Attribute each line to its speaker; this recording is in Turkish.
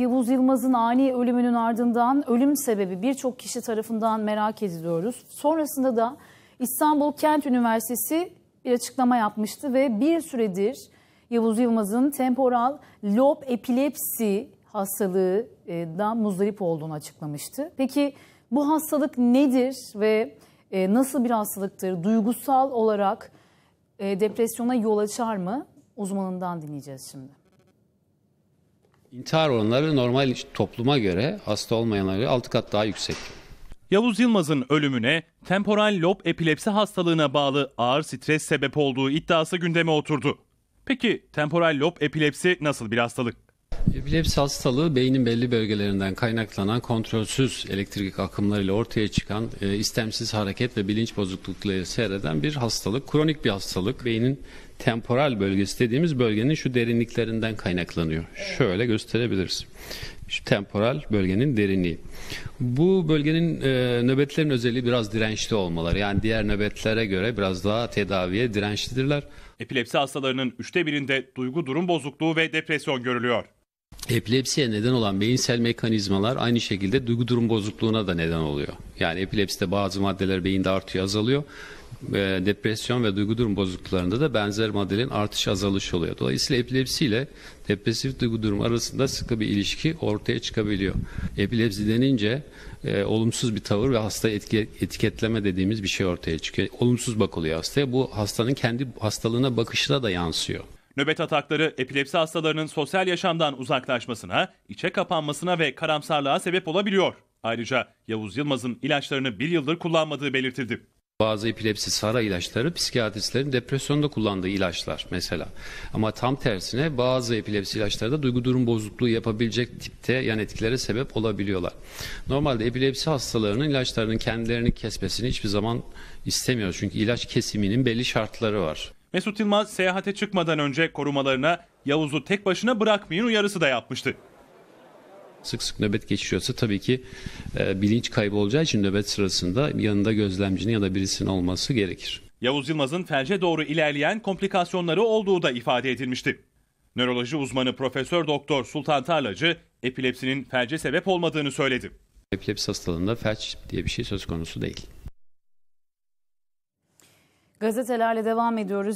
Speaker 1: Yavuz Yılmaz'ın ani ölümünün ardından ölüm sebebi birçok kişi tarafından merak ediliyoruz. Sonrasında da İstanbul Kent Üniversitesi bir açıklama yapmıştı ve bir süredir Yavuz Yılmaz'ın temporal lob epilepsi hastalığı e, da muzdarip olduğunu açıklamıştı. Peki bu hastalık nedir ve e, nasıl bir hastalıktır? Duygusal olarak e, depresyona yol açar mı? Uzmanından dinleyeceğiz şimdi.
Speaker 2: İntihar oranları
Speaker 3: normal topluma göre hasta olmayanlara göre 6 kat daha yüksek. Yavuz Yılmaz'ın ölümüne temporal lob epilepsi hastalığına bağlı ağır stres sebep olduğu iddiası gündeme oturdu. Peki temporal lob epilepsi nasıl bir hastalık? Epilepsi hastalığı
Speaker 2: beynin belli bölgelerinden kaynaklanan kontrolsüz elektrik akımlarıyla ortaya çıkan e, istemsiz hareket ve bilinç bozukluklarıyla seyreden bir hastalık. Kronik bir hastalık. Beynin temporal bölgesi dediğimiz bölgenin şu derinliklerinden kaynaklanıyor. Şöyle gösterebiliriz. Şu temporal bölgenin derinliği. Bu bölgenin e, nöbetlerin özelliği biraz dirençli olmaları. Yani diğer nöbetlere göre biraz daha tedaviye dirençlidirler. Epilepsi
Speaker 3: hastalarının üçte birinde duygu durum bozukluğu ve depresyon görülüyor
Speaker 2: epilepsiye neden olan beyinsel mekanizmalar aynı şekilde duygu durum bozukluğuna da neden oluyor. Yani epilepside bazı maddeler beyinde artıyor azalıyor. E, depresyon ve duygu durum bozukluklarında da benzer maddelerin artış azalışı oluyor. Dolayısıyla epilepsi ile depresif duygu durum arasında sıkı bir ilişki ortaya çıkabiliyor. Epilepsi denince e, olumsuz bir tavır ve hasta etki, etiketleme dediğimiz bir şey ortaya çıkıyor. Olumsuz bakılıyor hastaya. Bu hastanın kendi hastalığına bakışına da yansıyor.
Speaker 3: Nöbet atakları epilepsi hastalarının sosyal yaşamdan uzaklaşmasına, içe kapanmasına ve karamsarlığa sebep olabiliyor. Ayrıca Yavuz Yılmaz'ın ilaçlarını bir yıldır kullanmadığı belirtildi. Bazı epilepsi sara ilaçları psikiyatristlerin depresyonda kullandığı ilaçlar
Speaker 2: mesela. Ama tam tersine bazı epilepsi ilaçları da duygu durum bozukluğu yapabilecek tipte yan etkilere sebep olabiliyorlar. Normalde epilepsi hastalarının ilaçlarının kendilerini kesmesini hiçbir zaman istemiyoruz. Çünkü ilaç kesiminin belli şartları var.
Speaker 3: Mesut Yılmaz seyahate çıkmadan önce korumalarına Yavuz'u tek başına bırakmayın uyarısı da yapmıştı.
Speaker 2: Sık sık nöbet geçiriyorsa tabii ki e, bilinç kaybı olacağı için nöbet sırasında yanında gözlemcinin ya da birisinin olması gerekir.
Speaker 3: Yavuz Yılmaz'ın felce doğru ilerleyen komplikasyonları olduğu da ifade edilmişti. Nöroloji uzmanı Profesör Doktor Sultan Tarlacı epilepsinin felce sebep olmadığını söyledi.
Speaker 2: Epilepsi hastalığında felç diye bir şey söz konusu değil.
Speaker 1: Gazetelerle devam ediyoruz.